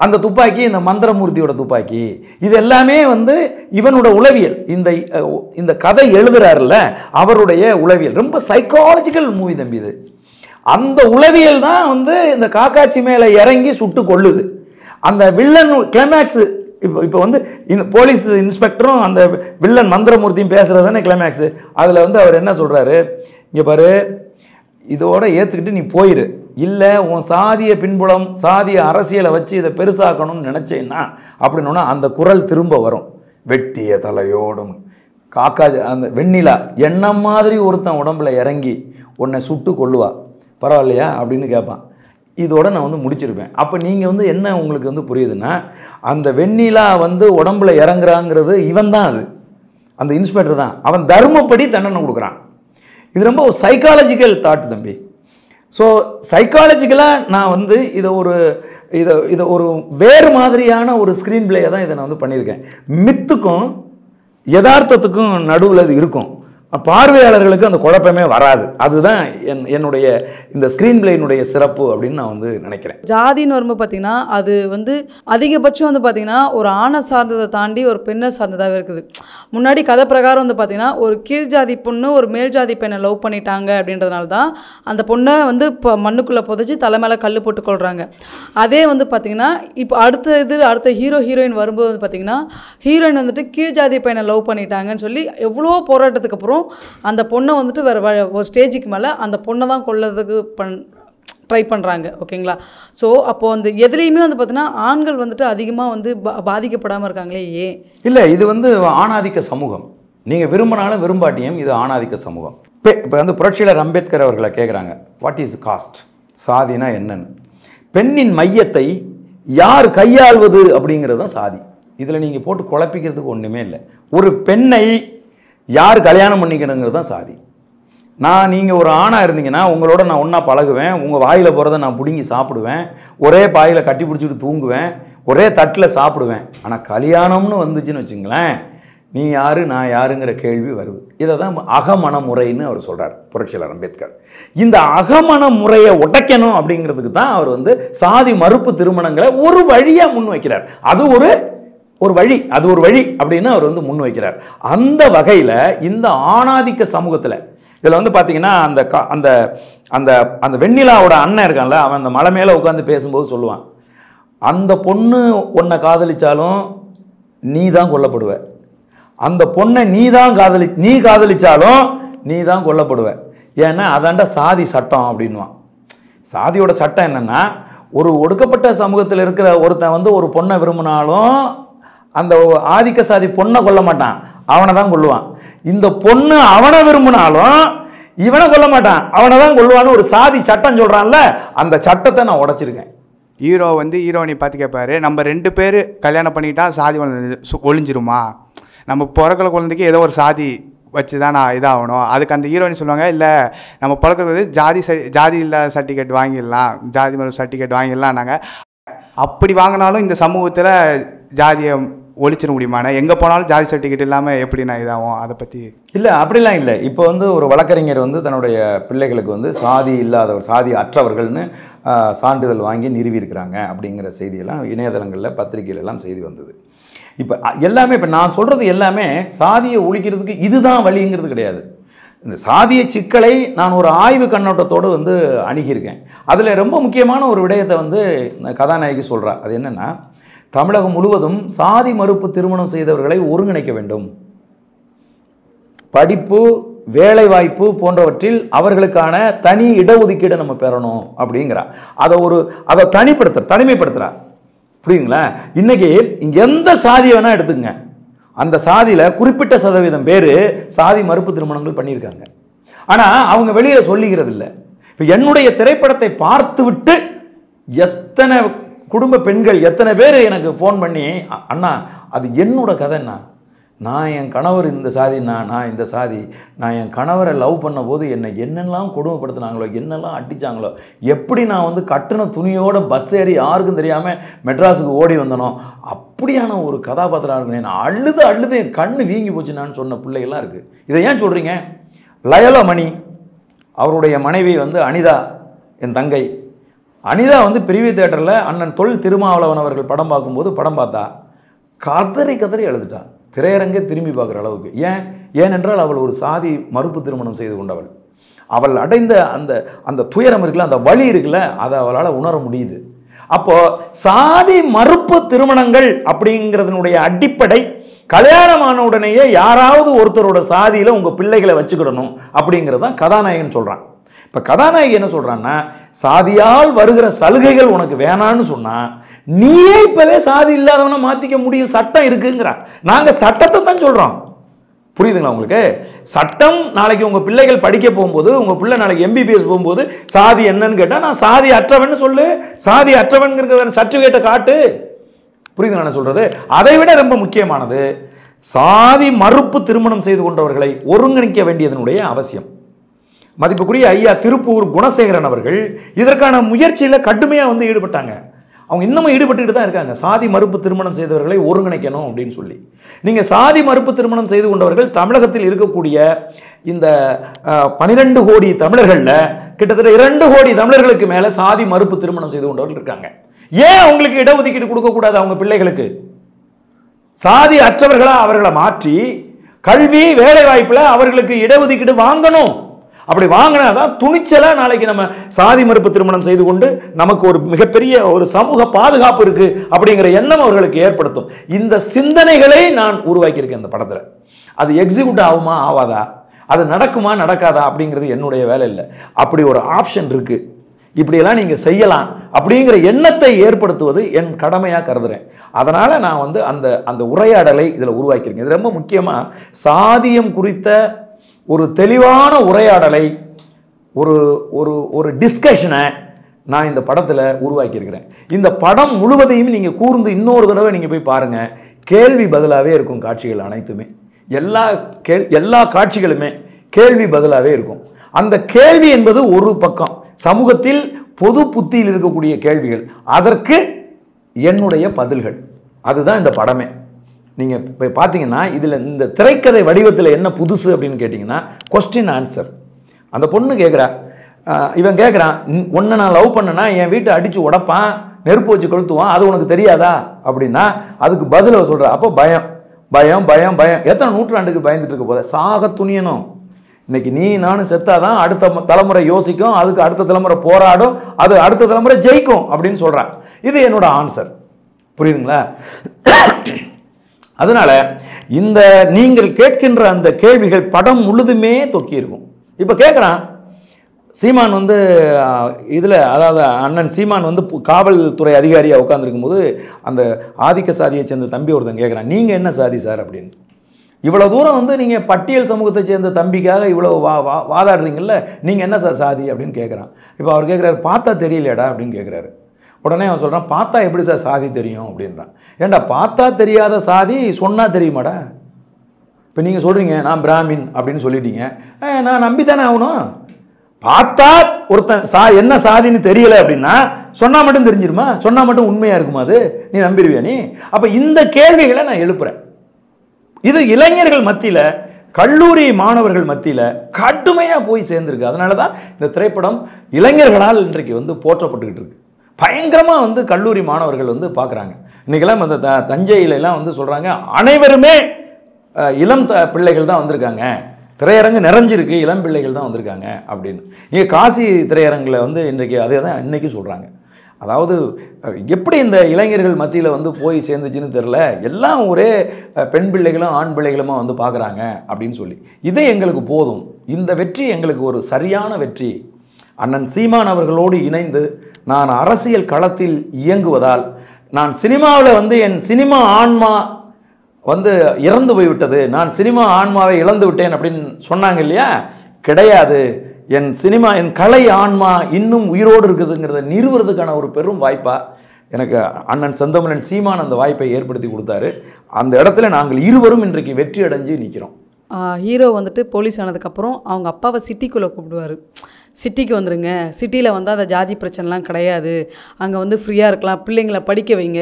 அந்த துப்பாக்கி இந்த மந்திரமூர்த்தியோட துப்பாக்கி இது எல்லாமே வந்து இவனோட உளவியல் இந்த இந்த கதை எழுதுறாருல அவருடைய உளவியல் ரொம்ப சைக்காலஜிக்கல் மூவி தம்பி இது அந்த உளவியல் தான் வந்து இந்த காக்காச்சி மேலே இறங்கி சுட்டு கொள்ளுது அந்த வில்லன் கிளைமேக்ஸு இப்போ இப்போ வந்து இந்த போலீஸ் இன்ஸ்பெக்டரும் அந்த வில்லன் மந்திரமூர்த்தியும் பேசுகிறது தானே கிளைமேக்ஸு அதில் வந்து அவர் என்ன சொல்கிறாரு இங்கே பாரு இதோட ஏற்றுக்கிட்டு நீ போயிரு இல்லை உன் சாதிய பின்புலம் சாதிய அரசியலை வச்சு இதை பெருசாக்கணும்னு நினச்சேன்னா அப்படின்னா அந்த குரல் திரும்ப வரும் வெட்டிய தலையோடும் காக்கா அந்த வெண்ணிலா என்ன மாதிரி ஒருத்தன் உடம்புல இறங்கி உன்னை சுட்டு கொள்ளுவா பரவாயில்லையா அப்படின்னு கேட்பான் இதோட நான் வந்து முடிச்சிருப்பேன் அப்போ நீங்கள் வந்து என்ன உங்களுக்கு வந்து புரியுதுன்னா அந்த வெண்ணிலா வந்து உடம்புல இறங்குறாங்கிறது இவன் தான் அது அந்த இன்ஸ்பெக்டர் தான் அவன் தர்மப்படி தண்டனை கொடுக்குறான் இது ரொம்ப சைக்காலஜிக்கல் தாட் தம்பி ஸோ சைக்காலஜிக்கலாக நான் வந்து இதை ஒரு இதை இதை ஒரு வேறு மாதிரியான ஒரு ஸ்க்ரீன் பிளேயை தான் இதை நான் வந்து பண்ணியிருக்கேன் மித்துக்கும் யதார்த்தத்துக்கும் நடுவில் இது இருக்கும் பார்வையாளர்களுக்கு அந்த குழப்பமே வராது அதுதான் என் என்னுடைய இந்த ஸ்க்ரீன் பிளேனுடைய சிறப்பு அப்படின்னு நான் வந்து நினைக்கிறேன் ஜாதி நோர்மு பார்த்தீங்கன்னா அது வந்து அதிகபட்சம் வந்து பார்த்திங்கன்னா ஒரு ஆணை சார்ந்ததை தாண்டி ஒரு பெண்ணை சார்ந்ததாகவே இருக்குது முன்னாடி கதை பிரகாரம் வந்து பார்த்தீங்கன்னா ஒரு கீழ் ஜாதி பொண்ணு ஒரு மேல் ஜாதி பெண்ணை லவ் பண்ணிட்டாங்க அப்படின்றதுனால தான் அந்த பொண்ணை வந்து இப்போ மண்ணுக்குள்ளே புதைச்சி தலை மேலே கல் போட்டு கொள்கிறாங்க அதே வந்து பார்த்திங்கன்னா இப்போ அடுத்த இது அடுத்த ஹீரோ ஹீரோயின் வரும்போது வந்து பார்த்திங்கன்னா ஹீரோயின் வந்துட்டு கீழ் ஜாதி பையனை லவ் பண்ணிட்டாங்கன்னு சொல்லி எவ்வளோ போராட்டத்துக்கு அப்புறம் அதுக்கப்புறம் அந்த பொண்ணை வந்துட்டு வேறு ஒரு ஸ்டேஜுக்கு மேலே அந்த பொண்ணை தான் கொள்ளதுக்கு பண் ட்ரை பண்ணுறாங்க ஓகேங்களா ஸோ அப்போது அந்த எதுலேயுமே வந்து பார்த்தீங்கன்னா ஆண்கள் வந்துட்டு அதிகமாக வந்து பா பாதிக்கப்படாமல் இருக்காங்களே ஏன் இல்லை இது வந்து ஆணாதிக்க சமூகம் நீங்கள் விரும்பினாலும் விரும்பாட்டியும் இது ஆணாதிக்க சமூகம் இப்போ இப்போ வந்து புரட்சியாளர் அம்பேத்கர் அவர்களை கேட்குறாங்க வாட் இஸ் காஸ்ட் சாதினா என்னன்னு பெண்ணின் மையத்தை யார் கையாள்வது அப்படிங்கிறது தான் சாதி இதில் நீங்கள் போட்டு குழப்பிக்கிறதுக்கு ஒன்றுமே இல்லை ஒரு பெண்ணை யார் கல்யாணம் பண்ணிக்கணுங்கிறது தான் சாதி நான் நீங்கள் ஒரு ஆணாக இருந்தீங்கன்னா உங்களோட நான் ஒன்றா பழகுவேன் உங்கள் வாயில் போகிறத நான் பிடுங்கி சாப்பிடுவேன் ஒரே பாயில் கட்டி பிடிச்சிட்டு தூங்குவேன் ஒரே தட்டில் சாப்பிடுவேன் ஆனால் கல்யாணம்னு வந்துச்சுன்னு வச்சுங்களேன் நீ யார் நான் யாருங்கிற கேள்வி வருது இதை தான் அகமண முறைன்னு அவர் சொல்கிறார் புரட்சியாளர் அம்பேத்கர் இந்த அகமண முறையை உடைக்கணும் அப்படிங்கிறதுக்கு தான் அவர் வந்து சாதி மறுப்பு திருமணங்களை ஒரு வழியாக முன் வைக்கிறார் அது ஒரு ஒரு வழி அது ஒரு வழி அப்படின்னு அவர் வந்து முன் வைக்கிறார் அந்த வகையில் இந்த ஆணாதிக்க சமூகத்தில் இதில் வந்து பார்த்தீங்கன்னா அந்த கா அந்த அந்த அந்த வெண்ணிலாவோட அண்ணன் இருக்கான்ல அவன் அந்த மலை மேலே உட்காந்து பேசும்போது சொல்லுவான் அந்த பொண்ணு உன்னை காதலித்தாலும் நீ தான் கொல்லப்படுவ அந்த பொண்ணை நீ தான் காதலி நீ காதலிச்சாலும் நீ தான் கொல்லப்படுவ ஏன்னா அதாண்டா சாதி சட்டம் அப்படின்வான் சாதியோட சட்டம் என்னென்னா ஒரு ஒடுக்கப்பட்ட சமூகத்தில் இருக்கிற ஒருத்தன் வந்து ஒரு பொண்ணை விரும்பினாலும் அந்த ஆதிக்க சாதி பொண்ணை கொல்ல மாட்டான் அவனை தான் கொள்ளுவான் இந்த பொண்ணு அவனை விரும்பினாலும் இவனை கொல்ல மாட்டான் அவனை தான் கொள்ளுவான்னு ஒரு சாதி சட்டம் சொல்கிறான்ல அந்த சட்டத்தை நான் உடச்சிருக்கேன் ஹீரோ வந்து ஹீரோயினை பார்த்து கேட்பாரு நம்ம ரெண்டு பேர் கல்யாணம் பண்ணிக்கிட்டால் சாதி ஒழிஞ்சிருமா நம்ம பிறக்கிற குழந்தைக்கு ஏதோ ஒரு சாதி வச்சு தான் நான் இதாகணும் அதுக்கு அந்த ஹீரோயின் சொல்லுவாங்க இல்லை நம்ம பிறக்கிறது ஜாதி ஜாதி இல்லாத சர்டிஃபிகேட் வாங்கிடலாம் ஜாதி மறு சர்டிஃபிகேட் வாங்கிடலாம் நாங்கள் அப்படி வாங்கினாலும் இந்த சமூகத்தில் ஜாதியை ஒழிச்சிட முடியுமாண்ணா எங்கே போனாலும் ஜாதி சர்டிஃபிகேட் இல்லாமல் எப்படி நான் இதாகும் அதை பற்றி இல்லை அப்படிலாம் இல்லை இப்போ வந்து ஒரு வழக்கறிஞர் வந்து தன்னுடைய பிள்ளைகளுக்கு வந்து சாதி இல்லாதவர் சாதி அற்றவர்கள்னு சான்றிதழ் வாங்கி நிறுவியிருக்கிறாங்க அப்படிங்கிற செய்தியெல்லாம் இணையதளங்களில் பத்திரிகையிலெல்லாம் செய்தி வந்தது இப்போ எல்லாமே இப்போ நான் சொல்கிறது எல்லாமே சாதியை ஒழிக்கிறதுக்கு இதுதான் வழிங்கிறது கிடையாது இந்த சாதிய சிக்கலை நான் ஒரு ஆய்வு கண்ணோட்டத்தோடு வந்து அணுகியிருக்கேன் அதில் ரொம்ப முக்கியமான ஒரு விடயத்தை வந்து கதாநாயகி சொல்கிறா அது என்னென்னா தமிழகம் முழுவதும் சாதி மறுப்பு திருமணம் செய்தவர்களை ஒருங்கிணைக்க வேண்டும் படிப்பு வேலைவாய்ப்பு போன்றவற்றில் அவர்களுக்கான தனி இடஒதுக்கீடு நம்ம பெறணும் அப்படிங்கிறா அதை ஒரு அதை தனிப்படுத்துகிற தனிமைப்படுத்துகிறா புரியுங்களா இன்றைக்கி இங்கே எந்த சாதியை வேணால் எடுத்துக்கங்க அந்த சாதியில் குறிப்பிட்ட சதவீதம் பேர் சாதி மறுப்பு திருமணங்கள் பண்ணியிருக்காங்க ஆனால் அவங்க வெளியில் சொல்லிக்கிறது இல்லை இப்போ என்னுடைய திரைப்படத்தை பார்த்துவிட்டு எத்தனை குடும்ப பெண்கள் எத்தனை பேர் எனக்கு ஃபோன் பண்ணி அண்ணா அது என்னோட கதைண்ணா நான் என் கணவர் இந்த சாதினா நான் இந்த சாதி நான் என் கணவரை லவ் பண்ண போது என்னை என்னெல்லாம் கொடுமைப்படுத்தினாங்களோ என்னெல்லாம் அடித்தாங்களோ எப்படி நான் வந்து கட்டின துணியோட பஸ் ஏறி யாருக்கும் தெரியாமல் மெட்ராஸுக்கு ஓடி வந்தனோ அப்படியான ஒரு கதாபாத்திரம் இருக்கணும் நான் அழுது அழுது என் கண் வீங்கி போச்சுனான்னு சொன்ன பிள்ளைகள்லாம் இருக்குது இதை ஏன் சொல்கிறீங்க லயலமணி அவருடைய மனைவி வந்து அனிதா என் தங்கை அனிதா வந்து பிரிவி தேட்டரில் அண்ணன் தொல் திருமாவளவன் அவர்கள் படம் பார்க்கும்போது படம் பார்த்தா கதறி கதறி எழுதுட்டான் திரையரங்கே திரும்பி பார்க்குற அளவுக்கு ஏன் ஏனென்றால் அவள் ஒரு சாதி மறுப்பு திருமணம் செய்து கொண்டவள் அவள் அடைந்த அந்த அந்த துயரம் இருக்குல்ல அந்த வழி இருக்குல்ல அதை அவளால் உணர முடியுது அப்போது சாதி மறுப்பு திருமணங்கள் அப்படிங்கிறதுனுடைய அடிப்படை கல்யாணமான உடனேயே யாராவது ஒருத்தரோட சாதியில் உங்கள் பிள்ளைகளை வச்சுக்கிடணும் அப்படிங்கிறதான் கதாநாயகன் சொல்கிறான் இப்போ கதாநாயகி என்ன சொல்கிறான்னா சாதியால் வருகிற சலுகைகள் உனக்கு வேணான்னு சொன்னால் நீயே இப்போவே சாதி இல்லாதவனை மாற்றிக்க முடியும் சட்டம் இருக்குங்கிற நாங்கள் சட்டத்தை தான் சொல்கிறோம் புரியுதுங்களா உங்களுக்கு சட்டம் நாளைக்கு உங்கள் பிள்ளைகள் படிக்க போகும்போது உங்கள் பிள்ளை நாளைக்கு எம்பிபிஎஸ் போகும்போது சாதி என்னன்னு கேட்டால் நான் சாதி அற்றவன் சொல்லு சாதி அற்றவன் சர்டிஃபிகேட்டை காட்டு புரியுதுங்க நான் சொல்கிறது அதை விட ரொம்ப முக்கியமானது சாதி மறுப்பு திருமணம் செய்து கொண்டவர்களை ஒருங்கிணைக்க வேண்டியதனுடைய அவசியம் மதிப்புக்குரிய ஐயா திருப்பூர் குணசேகரன் அவர்கள் இதற்கான முயற்சியில் கடுமையாக வந்து ஈடுபட்டாங்க அவங்க இன்னமும் ஈடுபட்டுக்கிட்டு தான் இருக்காங்க சாதி மறுப்பு திருமணம் செய்தவர்களை ஒருங்கிணைக்கணும் அப்படின்னு சொல்லி நீங்கள் சாதி மறுப்பு திருமணம் செய்து கொண்டவர்கள் தமிழகத்தில் இருக்கக்கூடிய இந்த பனிரெண்டு கோடி தமிழர்களில் கிட்டத்தட்ட இரண்டு கோடி தமிழர்களுக்கு மேலே சாதி மறுப்பு திருமணம் செய்து கொண்டவர்கள் இருக்காங்க ஏன் அவங்களுக்கு இடஒதுக்கீடு கொடுக்கக்கூடாது அவங்க பிள்ளைகளுக்கு சாதி அற்றவர்களாக அவர்களை மாற்றி கல்வி வேலை வாய்ப்பில் அவர்களுக்கு இடஒதுக்கீடு வாங்கணும் அப்படி வாங்கினா தான் துணிச்சலாக நாளைக்கு நம்ம சாதி மறுப்பு திருமணம் செய்து கொண்டு நமக்கு ஒரு மிகப்பெரிய ஒரு சமூக பாதுகாப்பு இருக்குது அப்படிங்கிற எண்ணம் அவர்களுக்கு ஏற்படுத்தும் இந்த சிந்தனைகளை நான் உருவாக்கியிருக்கேன் இந்த படத்தில் அது எக்ஸிக்யூட் ஆகுமா ஆவாதா அது நடக்குமா நடக்காதா அப்படிங்கிறது என்னுடைய வேலை இல்லை அப்படி ஒரு ஆப்ஷன் இருக்குது இப்படியெல்லாம் நீங்கள் செய்யலாம் அப்படிங்கிற எண்ணத்தை ஏற்படுத்துவது என் கடமையாக கருதுகிறேன் அதனால் நான் வந்து அந்த அந்த உரையாடலை இதில் உருவாக்கியிருக்கேன் இது ரொம்ப முக்கியமாக சாதியம் குறித்த ஒரு தெளிவான உரையாடலை ஒரு ஒரு ஒரு டிஸ்கஷனை நான் இந்த படத்தில் உருவாக்கியிருக்கிறேன் இந்த படம் முழுவதையும் நீங்கள் கூர்ந்து இன்னொரு தடவை நீங்கள் போய் பாருங்கள் கேள்வி பதிலாகவே இருக்கும் காட்சிகள் அனைத்துமே எல்லா கேள் எல்லா காட்சிகளுமே கேள்வி பதிலாகவே இருக்கும் அந்த கேள்வி என்பது ஒரு பக்கம் சமூகத்தில் பொது புத்தியில் இருக்கக்கூடிய கேள்விகள் அதற்கு என்னுடைய பதில்கள் அதுதான் இந்த படமே நீங்கள் இப்போ பார்த்தீங்கன்னா இதில் இந்த திரைக்கதை வடிவத்தில் என்ன புதுசு அப்படின்னு கேட்டிங்கன்னா கொஸ்டின் ஆன்சர் அந்த பொண்ணு கேட்குறா இவன் கேட்குறான் ஒன்றை நான் லவ் பண்ணனா என் வீட்டை அடித்து உடப்பான் நெருப்பு வச்சு கொளுத்துவான் அது உனக்கு தெரியாதா அப்படின்னா அதுக்கு பதில் சொல்கிற அப்போ பயம் பயம் பயம் பயம் எத்தனை நூற்றாண்டுக்கு பயந்துட்டு இருக்க போதே சாக துணியணும் இன்னைக்கு நீ நானும் செத்தாதான் அடுத்த தலைமுறை யோசிக்கும் அதுக்கு அடுத்த தலைமுறை போராடும் அது அடுத்த தலைமுறை ஜெயிக்கும் அப்படின்னு சொல்கிறான் இது என்னோட ஆன்சர் புரியுதுங்களா அதனால் இந்த நீங்கள் கேட்கின்ற அந்த கேள்விகள் படம் முழுதுமே தொக்கியிருக்கும் இப்போ கேட்குறான் சீமான் வந்து இதில் அதாவது அண்ணன் சீமான் வந்து காவல்துறை அதிகாரியாக உட்காந்துருக்கும் போது அந்த ஆதிக்க சாதியை சேர்ந்த தம்பி ஒருத்தன் கேட்குறான் நீங்கள் என்ன சாதி சார் அப்படின்னு இவ்வளோ தூரம் வந்து நீங்கள் பட்டியல் சமூகத்தை சேர்ந்த தம்பிக்காக இவ்வளோ வா வா வாதாடுறீங்கல்ல நீங்கள் என்ன சார் சாதி அப்படின்னு கேட்குறான் இப்போ அவர் கேட்குறாரு பார்த்தா தெரியலடா அப்படின்னு கேட்குறாரு உடனே அவன் சொல்கிறான் பார்த்தா எப்படி சார் சாதி தெரியும் அப்படின்றான் ஏண்டா பார்த்தா தெரியாத சாதி சொன்னால் தெரியுமாடா இப்போ நீங்கள் சொல்கிறீங்க நான் பிராமின் அப்படின்னு சொல்லிட்டீங்க நான் நம்பி தானே ஆகணும் பார்த்தா ஒருத்தன் சா என்ன சாதின்னு தெரியலை அப்படின்னா சொன்னால் மட்டும் தெரிஞ்சிருமா சொன்னால் மட்டும் உண்மையாக இருக்குமா அது நீ நம்பிடுவியா நீ அப்போ இந்த கேள்விகளை நான் எழுப்புறேன் இது இளைஞர்கள் மத்தியில் கல்லூரி மாணவர்கள் மத்தியில் கடுமையாக போய் சேர்ந்துருக்கு அதனால தான் இந்த திரைப்படம் இளைஞர்களால் இன்றைக்கு வந்து போற்றப்பட்டுக்கிட்டு இருக்கு பயங்கரமாக வந்து கல்லூரி மாணவர்கள் வந்து பார்க்குறாங்க இன்றைக்கெல்லாம் அந்த த தஞ்சையிலலாம் வந்து சொல்கிறாங்க அனைவருமே இளம் த பிள்ளைகள் தான் வந்திருக்காங்க திரையரங்கு நிறைஞ்சிருக்கு இளம் பிள்ளைகள் தான் வந்திருக்காங்க அப்படின்னு இங்கே காசி திரையரங்கில் வந்து இன்றைக்கு அதே தான் இன்றைக்கி சொல்கிறாங்க அதாவது எப்படி இந்த இளைஞர்கள் மத்தியில் வந்து போய் சேர்ந்துச்சுன்னு தெரில எல்லாம் ஒரே பெண் பிள்ளைகளும் ஆண் பிள்ளைகளுமா வந்து பார்க்குறாங்க அப்படின்னு சொல்லி இது எங்களுக்கு போதும் இந்த வெற்றி எங்களுக்கு ஒரு சரியான வெற்றி அண்ணன் சீமான் அவர்களோடு இணைந்து நான் அரசியல் களத்தில் இயங்குவதால் நான் சினிமாவில் வந்து என் சினிமா ஆன்மா வந்து இறந்து போய்விட்டது நான் சினிமா ஆன்மாவை இழந்து விட்டேன் அப்படின்னு சொன்னாங்க இல்லையா கிடையாது என் சினிமா என் கலை ஆன்மா இன்னும் உயிரோடு இருக்குதுங்கிறத நிறுவுறதுக்கான ஒரு பெரும் வாய்ப்பாக எனக்கு அண்ணன் செந்தமிழன் சீமான் அந்த வாய்ப்பை ஏற்படுத்தி கொடுத்தாரு அந்த இடத்துல நாங்கள் இருவரும் இன்றைக்கு வெற்றி அடைஞ்சு நிற்கிறோம் ஹீரோ வந்துட்டு போலீஸ் ஆனதுக்கப்புறம் அவங்க அப்பாவை சிட்டிக்குள்ளே கூப்பிடுவார் சிட்டிக்கு வந்துடுங்க சிட்டியில் வந்தால் அந்த ஜாதி பிரச்சனைலாம் கிடையாது அங்கே வந்து ஃப்ரீயாக இருக்கலாம் பிள்ளைங்களை படிக்க வைங்க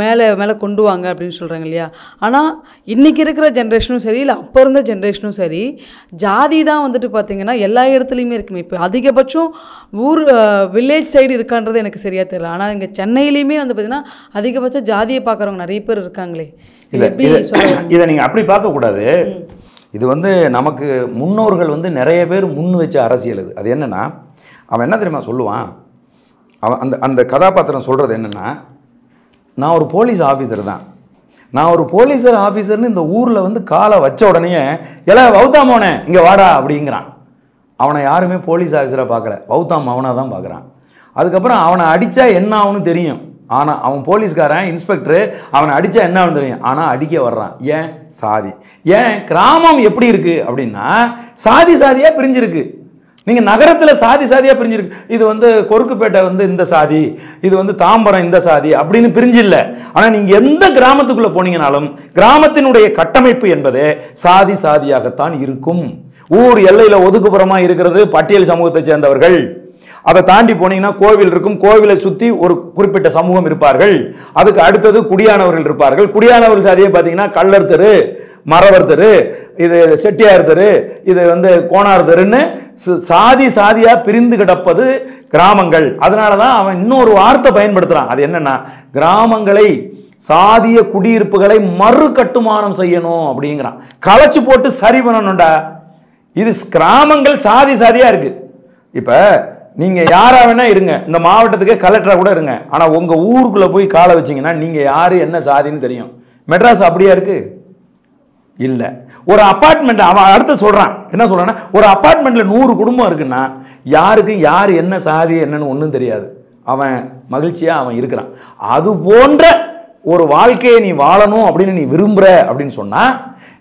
மேலே மேலே கொண்டு வாங்க அப்படின்னு சொல்கிறாங்க இல்லையா ஆனால் இன்றைக்கி இருக்கிற ஜென்ரேஷனும் சரி இல்லை அப்போ இருந்த ஜென்ரேஷனும் சரி ஜாதி தான் வந்துட்டு பார்த்திங்கன்னா எல்லா இடத்துலையுமே இருக்குமே இப்போ அதிகபட்சம் ஊர் வில்லேஜ் சைடு இருக்கான்றது எனக்கு சரியாக தெரியல ஆனால் இங்கே சென்னையிலையுமே வந்து பார்த்திங்கன்னா அதிகபட்சம் ஜாதியை பார்க்குறவங்க நிறைய பேர் இருக்காங்களே இல்லை இதை நீங்கள் அப்படி பார்க்கக்கூடாது இது வந்து நமக்கு முன்னோர்கள் வந்து நிறைய பேர் முன் வச்ச அரசியல் இது அது என்னென்னா அவன் என்ன தெரியுமா சொல்லுவான் அவன் அந்த அந்த கதாபாத்திரம் சொல்கிறது என்னென்னா நான் ஒரு போலீஸ் ஆஃபீஸர் தான் நான் ஒரு போலீஸர் ஆஃபீஸர்னு இந்த ஊரில் வந்து காலை வச்ச உடனே எல வௌத்தாமோனே இங்கே வாடா அப்படிங்கிறான் அவனை யாருமே போலீஸ் ஆஃபீஸராக பார்க்கல வௌத்தாம் அவனாக தான் பார்க்குறான் அதுக்கப்புறம் அவனை அடித்தா என்ன ஆகுன்னு தெரியும் ஆனால் அவன் போலீஸ்காரன் இன்ஸ்பெக்டரு அவனை அடித்தா என்ன தெரியும் ஆனால் அடிக்க வர்றான் ஏன் சாதி ஏன் கிராமம் எப்படி இருக்குது அப்படின்னா சாதி சாதியாக பிரிஞ்சிருக்கு நீங்கள் நகரத்தில் சாதி சாதியாக பிரிஞ்சிருக்கு இது வந்து கொருக்குப்பேட்டை வந்து இந்த சாதி இது வந்து தாம்பரம் இந்த சாதி அப்படின்னு பிரிஞ்சு இல்லை ஆனால் நீங்கள் எந்த கிராமத்துக்குள்ளே போனீங்கனாலும் கிராமத்தினுடைய கட்டமைப்பு என்பது சாதி சாதியாகத்தான் இருக்கும் ஊர் எல்லையில் ஒதுக்குப்புறமாக இருக்கிறது பட்டியல் சமூகத்தை சேர்ந்தவர்கள் அதை தாண்டி போனீங்கன்னா கோவில் இருக்கும் கோவிலை சுற்றி ஒரு குறிப்பிட்ட சமூகம் இருப்பார்கள் அதுக்கு அடுத்தது குடியானவர்கள் இருப்பார்கள் குடியானவர்கள் சாதியை பார்த்தீங்கன்னா கள்ளர் தெரு மரவர் தெரு இது செட்டியார் தெரு இது வந்து கோனார் தெருன்னு சாதி சாதியாக பிரிந்து கிடப்பது கிராமங்கள் அதனால தான் அவன் இன்னொரு வார்த்தை பயன்படுத்துகிறான் அது என்னென்னா கிராமங்களை சாதிய குடியிருப்புகளை மறு கட்டுமானம் செய்யணும் அப்படிங்கிறான் களைச்சு போட்டு சரி பண்ணணும்டா இது கிராமங்கள் சாதி சாதியாக இருக்குது இப்போ நீங்கள் யாராக வேணால் இருங்க இந்த மாவட்டத்துக்கே கலெக்டராக கூட இருங்க ஆனால் உங்கள் ஊருக்குள்ளே போய் காலை வச்சிங்கன்னா நீங்கள் யார் என்ன சாதின்னு தெரியும் மெட்ராஸ் அப்படியா இருக்குது இல்லை ஒரு அப்பார்ட்மெண்ட் அவன் அடுத்து சொல்கிறான் என்ன சொல்கிறான்னா ஒரு அப்பார்ட்மெண்ட்டில் நூறு குடும்பம் இருக்குன்னா யாருக்கு யார் என்ன சாதி என்னன்னு ஒன்றும் தெரியாது அவன் மகிழ்ச்சியாக அவன் இருக்கிறான் அது போன்ற ஒரு வாழ்க்கையை நீ வாழணும் அப்படின்னு நீ விரும்புகிற அப்படின்னு சொன்னால்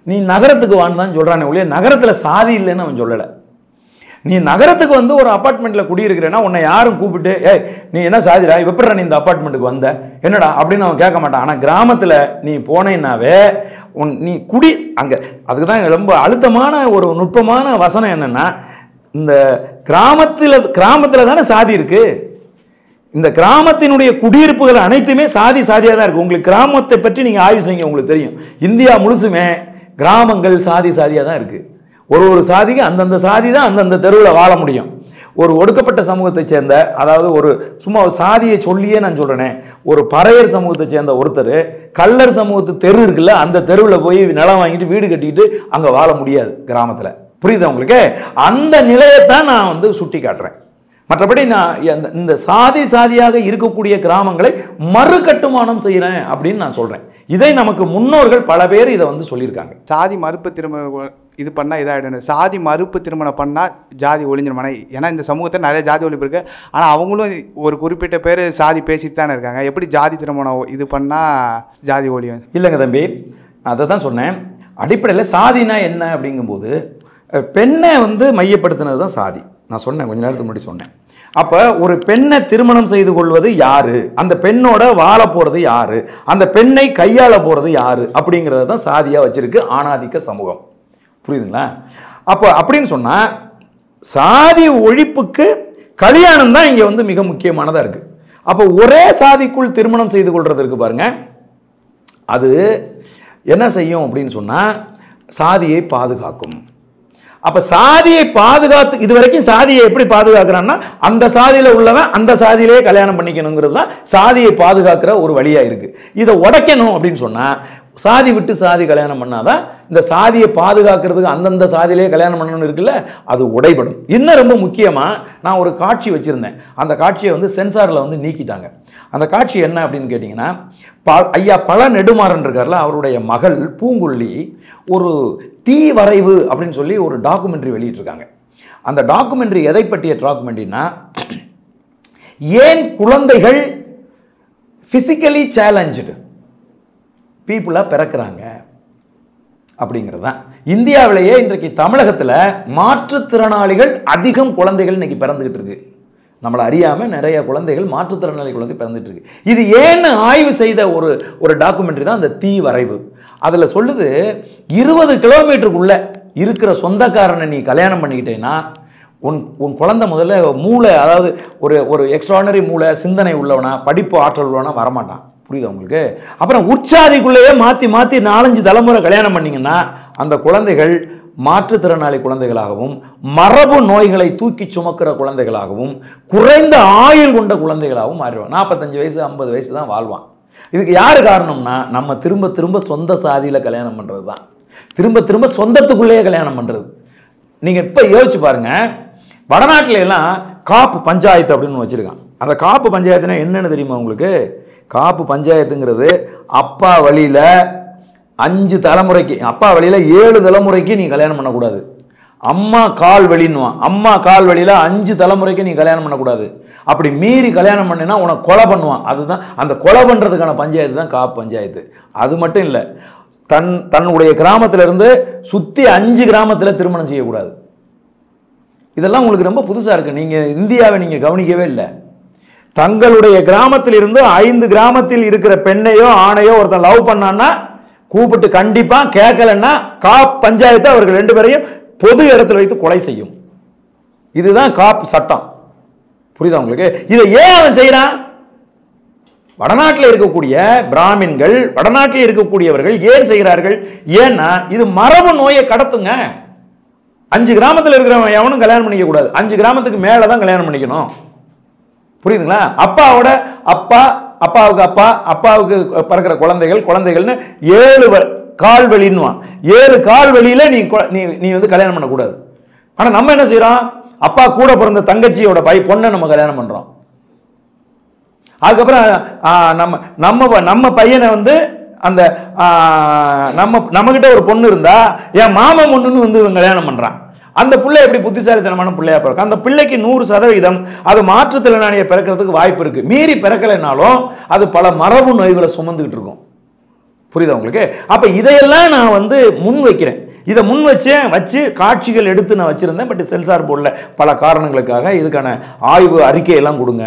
நீ நகரத்துக்கு வாழ்ந்தான்னு சொல்கிறானே ஒழிய நகரத்தில் சாதி இல்லைன்னு அவன் சொல்லலை நீ நகரத்துக்கு வந்து ஒரு அப்பார்ட்மெண்ட்டில் குடியிருக்கிறேன்னா உன்னை யாரும் கூப்பிட்டு ஏய் நீ என்ன சாதிரா எப்படி நீ இந்த அப்பார்ட்மெண்ட்டுக்கு வந்த என்னடா அப்படின்னு அவன் கேட்க மாட்டான் ஆனால் கிராமத்தில் நீ போனேன்னாவே உன் நீ குடி அங்கே அதுக்கு தான் ரொம்ப அழுத்தமான ஒரு நுட்பமான வசனம் என்னென்னா இந்த கிராமத்தில் கிராமத்தில் தானே சாதி இருக்குது இந்த கிராமத்தினுடைய குடியிருப்புகள் அனைத்துமே சாதி சாதியாக தான் இருக்குது உங்களுக்கு கிராமத்தை பற்றி நீங்கள் ஆய்வு செய்யுங்க உங்களுக்கு தெரியும் இந்தியா முழுசுமே கிராமங்கள் சாதி சாதியாக தான் இருக்குது ஒரு ஒரு சாதிக்கு அந்தந்த சாதி தான் அந்தந்த தெருவில் வாழ முடியும் ஒரு ஒடுக்கப்பட்ட சமூகத்தை சேர்ந்த அதாவது ஒரு சும்மா சாதியை சொல்லியே நான் சொல்கிறேனே ஒரு பறையர் சமூகத்தை சேர்ந்த ஒருத்தர் கல்லர் சமூகத்து தெரு இருக்குல்ல அந்த தெருவில் போய் நிலம் வாங்கிட்டு வீடு கட்டிக்கிட்டு அங்கே வாழ முடியாது கிராமத்தில் புரியுதா உங்களுக்கு அந்த நிலையைத்தான் நான் வந்து சுட்டி காட்டுறேன் மற்றபடி நான் இந்த சாதி சாதியாக இருக்கக்கூடிய கிராமங்களை மறு கட்டுமானம் செய்கிறேன் அப்படின்னு நான் சொல்கிறேன் இதை நமக்கு முன்னோர்கள் பல பேர் இதை வந்து சொல்லியிருக்காங்க சாதி மறுப்பு திரும்ப இது பண்ணால் இதாகிடும் சாதி மறுப்பு திருமணம் பண்ணால் ஜாதி ஒழிஞ்சிருமானே ஏன்னா இந்த சமூகத்தில் நிறைய ஜாதி ஒழிப்பு இருக்குது ஆனால் அவங்களும் ஒரு குறிப்பிட்ட பேர் சாதி பேசிட்டு தானே இருக்காங்க எப்படி ஜாதி திருமணம் இது பண்ணால் ஜாதி ஒழியும் இல்லைங்க தம்பி அதை தான் சொன்னேன் அடிப்படையில் சாதினா என்ன அப்படிங்கும்போது பெண்ணை வந்து மையப்படுத்தினது தான் சாதி நான் சொன்னேன் கொஞ்ச நேரத்துக்கு முன்னாடி சொன்னேன் அப்போ ஒரு பெண்ணை திருமணம் செய்து கொள்வது யாரு அந்த பெண்ணோட வாழ போகிறது யாரு அந்த பெண்ணை கையாள போகிறது யாரு அப்படிங்கிறத தான் சாதியாக வச்சுருக்கு ஆணாதிக்க சமூகம் புரியுதுங்களா அப்போ அப்படின்னு சொன்னால் சாதி ஒழிப்புக்கு கல்யாணம் தான் இங்கே வந்து மிக முக்கியமானதாக இருக்குது அப்போ ஒரே சாதிக்குள் திருமணம் செய்து கொள்வது இருக்குது பாருங்கள் அது என்ன செய்யும் அப்படின்னு சொன்னால் சாதியை பாதுகாக்கும் அப்போ சாதியை பாதுகாத்து இது வரைக்கும் சாதியை எப்படி பாதுகாக்கிறான்னா அந்த சாதியில் உள்ளவன் அந்த சாதியிலே கல்யாணம் பண்ணிக்கணுங்கிறது தான் சாதியை பாதுகாக்கிற ஒரு வழியாக இருக்குது இதை உடைக்கணும் அப்படின்னு சொன்னால் சாதி விட்டு சாதி கல்யாணம் பண்ணாதான் இந்த சாதியை பாதுகாக்கிறதுக்கு அந்தந்த சாதியிலே கல்யாணம் பண்ணணும்னு இருக்குல்ல அது உடைபடும் இன்னும் ரொம்ப முக்கியமாக நான் ஒரு காட்சி வச்சுருந்தேன் அந்த காட்சியை வந்து சென்சாரில் வந்து நீக்கிட்டாங்க அந்த காட்சி என்ன அப்படின்னு கேட்டிங்கன்னா ப ஐயா பல நெடுமாறன் இருக்கார்ல அவருடைய மகள் பூங்குள்ளி ஒரு தீ வரைவு அப்படின்னு சொல்லி ஒரு டாக்குமெண்ட்ரி வெளியிட்டிருக்காங்க அந்த டாக்குமெண்ட்ரி எதை பற்றிய டாக்குமெண்ட்ரினா ஏன் குழந்தைகள் ஃபிசிக்கலி சேலஞ்சு பீப்புளாக பிறக்கிறாங்க அப்படிங்கிறது தான் இந்தியாவிலேயே இன்றைக்கு தமிழகத்தில் மாற்றுத்திறனாளிகள் அதிகம் குழந்தைகள் இன்றைக்கி பிறந்துக்கிட்டு இருக்கு நம்மளை அறியாமல் நிறைய குழந்தைகள் மாற்றுத்திறனாளி குழந்தை பிறந்துட்டு இருக்கு இது ஏன்னு ஆய்வு செய்த ஒரு ஒரு டாக்குமெண்ட்ரி தான் அந்த தீ வரைவு அதில் சொல்லுது இருபது கிலோமீட்டருக்குள்ளே இருக்கிற சொந்தக்காரனை நீ கல்யாணம் பண்ணிக்கிட்டேன்னா உன் உன் குழந்தை முதல்ல மூளை அதாவது ஒரு ஒரு எக்ஸ்ட்ரானரி மூளை சிந்தனை உள்ளவனா படிப்பு ஆற்றல் உள்ளவனா வரமாட்டான் புரியுதா உங்களுக்கு அப்புறம் உற்சாதிக்குள்ளேயே மாற்றி மாற்றி நாலஞ்சு தலைமுறை கல்யாணம் பண்ணிங்கன்னா அந்த குழந்தைகள் மாற்றுத்திறனாளி குழந்தைகளாகவும் மரபு நோய்களை தூக்கி சுமக்கிற குழந்தைகளாகவும் குறைந்த ஆயுள் கொண்ட குழந்தைகளாகவும் மாறிடுவான் நாற்பத்தஞ்சு வயசு ஐம்பது வயசு தான் வாழ்வான் இதுக்கு யார் காரணம்னா நம்ம திரும்ப திரும்ப சொந்த சாதியில் கல்யாணம் பண்ணுறது தான் திரும்ப திரும்ப சொந்தத்துக்குள்ளேயே கல்யாணம் பண்ணுறது நீங்கள் இப்போ யோசிச்சு பாருங்கள் வடநாட்டில எல்லாம் காப்பு பஞ்சாயத்து அப்படின்னு வச்சுருக்கான் அந்த காப்பு பஞ்சாயத்துனா என்னென்னு தெரியுமா உங்களுக்கு காப்பு பஞ்சாயத்துங்கிறது அப்பா வழியில் அஞ்சு தலைமுறைக்கு அப்பா வழியில் ஏழு தலைமுறைக்கு நீ கல்யாணம் பண்ணக்கூடாது அம்மா கால் வழின்னுவான் அம்மா கால் வழியில் அஞ்சு தலைமுறைக்கு நீ கல்யாணம் பண்ணக்கூடாது அப்படி மீறி கல்யாணம் பண்ணினா உனக்கு கொலை பண்ணுவான் அதுதான் அந்த கொலை பண்ணுறதுக்கான பஞ்சாயத்து தான் காப்பு பஞ்சாயத்து அது மட்டும் இல்லை தன் தன்னுடைய கிராமத்திலேருந்து சுற்றி அஞ்சு கிராமத்தில் திருமணம் செய்யக்கூடாது இதெல்லாம் உங்களுக்கு ரொம்ப புதுசாக இருக்குது நீங்கள் இந்தியாவை நீங்கள் கவனிக்கவே இல்லை தங்களுடைய கிராமத்தில் இருந்து ஐந்து கிராமத்தில் இருக்கிற பெண்ணையோ ஆணையோ ஒருத்தன் லவ் பண்ணான்னா கூப்பிட்டு கண்டிப்பா கேட்கலன்னா காப் பஞ்சாயத்து அவர்கள் ரெண்டு பேரையும் பொது இடத்துல வைத்து கொலை செய்யும் இதுதான் காப் சட்டம் புரியுதா உங்களுக்கு இதை ஏன் அவன் செய்யறான் வடநாட்டில் இருக்கக்கூடிய பிராமின்கள் வடநாட்டில் இருக்கக்கூடியவர்கள் ஏன் செய்கிறார்கள் ஏன்னா இது மரபு நோயை கடத்துங்க அஞ்சு கிராமத்தில் இருக்கிறவன் எவனும் கல்யாணம் பண்ணிக்க கூடாது அஞ்சு கிராமத்துக்கு மேலே தான் கல்யாணம் பண்ணிக்கணும் புரியுதுங்களா அப்பாவோட அப்பா அப்பாவுக்கு அப்பா அப்பாவுக்கு பிறக்கிற குழந்தைகள் குழந்தைகள்னு ஏழு கால் வெளின்னுவான் ஏழு கால் வெளியில் நீ நீ வந்து கல்யாணம் பண்ணக்கூடாது ஆனால் நம்ம என்ன செய்கிறோம் அப்பா கூட பிறந்த தங்கச்சியோட பை பொண்ணை நம்ம கல்யாணம் பண்ணுறோம் அதுக்கப்புறம் நம்ம நம்ம நம்ம பையனை வந்து அந்த நம்ம நம்மக்கிட்ட ஒரு பொண்ணு இருந்தால் என் மாமன் பொண்ணுன்னு வந்து இவன் கல்யாணம் பண்ணுறான் அந்த பிள்ளை எப்படி புத்திசாலித்தனமான பிள்ளையா பிறக்கும் அந்த பிள்ளைக்கு நூறு சதவீதம் அது மாற்றுத்திறனாளியை பிறக்கிறதுக்கு வாய்ப்பு இருக்குது மீறி பிறக்கலைனாலும் அது பல மரபு நோய்களை சுமந்துக்கிட்டு இருக்கும் புரியுதா உங்களுக்கு அப்போ இதையெல்லாம் நான் வந்து முன் வைக்கிறேன் இதை முன் வச்சேன் வச்சு காட்சிகள் எடுத்து நான் வச்சுருந்தேன் பட் சென்சார் போர்டில் பல காரணங்களுக்காக இதுக்கான ஆய்வு அறிக்கையெல்லாம் கொடுங்க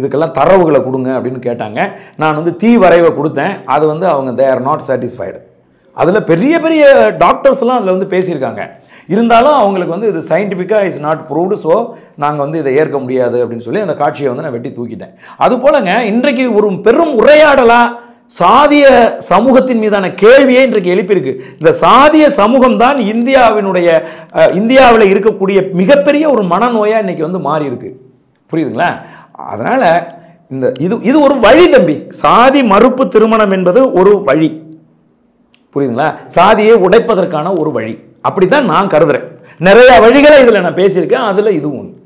இதுக்கெல்லாம் தரவுகளை கொடுங்க அப்படின்னு கேட்டாங்க நான் வந்து தீ வரைவை கொடுத்தேன் அது வந்து அவங்க தே ஆர் நாட் சாட்டிஸ்ஃபைடு அதில் பெரிய பெரிய டாக்டர்ஸ்லாம் அதில் வந்து பேசியிருக்காங்க இருந்தாலும் அவங்களுக்கு வந்து இது சயின்டிஃபிக்காக இஸ் நாட் ப்ரூவ்டு ஸோ நாங்கள் வந்து இதை ஏற்க முடியாது அப்படின்னு சொல்லி அந்த காட்சியை வந்து நான் வெட்டி தூக்கிட்டேன் அது போலங்க இன்றைக்கு ஒரு பெரும் உரையாடலாக சாதிய சமூகத்தின் மீதான கேள்வியே இன்றைக்கு எழுப்பியிருக்கு இந்த சாதிய சமூகம் தான் இந்தியாவினுடைய இந்தியாவில் இருக்கக்கூடிய மிகப்பெரிய ஒரு மனநோயாக இன்றைக்கி வந்து மாறி இருக்கு புரியுதுங்களா அதனால் இந்த இது இது ஒரு வழி தம்பி சாதி மறுப்பு திருமணம் என்பது ஒரு வழி புரியுதுங்களா சாதியை உடைப்பதற்கான ஒரு வழி அப்படி தான் நான் கருதுறேன் நிறைய வழிகளை இதில் நான் பேசியிருக்கேன் அதில் இதுவும் ஒன்று